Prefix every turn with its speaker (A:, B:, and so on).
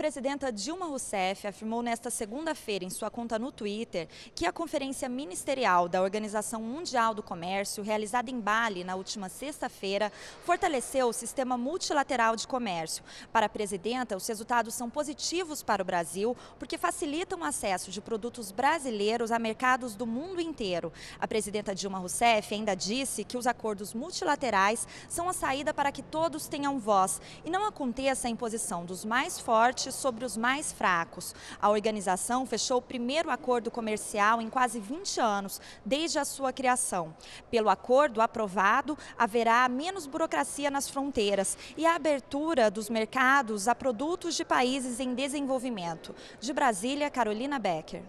A: presidenta Dilma Rousseff afirmou nesta segunda-feira em sua conta no Twitter que a conferência ministerial da Organização Mundial do Comércio, realizada em Bali na última sexta-feira, fortaleceu o sistema multilateral de comércio. Para a presidenta, os resultados são positivos para o Brasil porque facilitam o acesso de produtos brasileiros a mercados do mundo inteiro. A presidenta Dilma Rousseff ainda disse que os acordos multilaterais são a saída para que todos tenham voz e não aconteça a imposição dos mais fortes sobre os mais fracos. A organização fechou o primeiro acordo comercial em quase 20 anos, desde a sua criação. Pelo acordo aprovado, haverá menos burocracia nas fronteiras e a abertura dos mercados a produtos de países em desenvolvimento. De Brasília, Carolina Becker.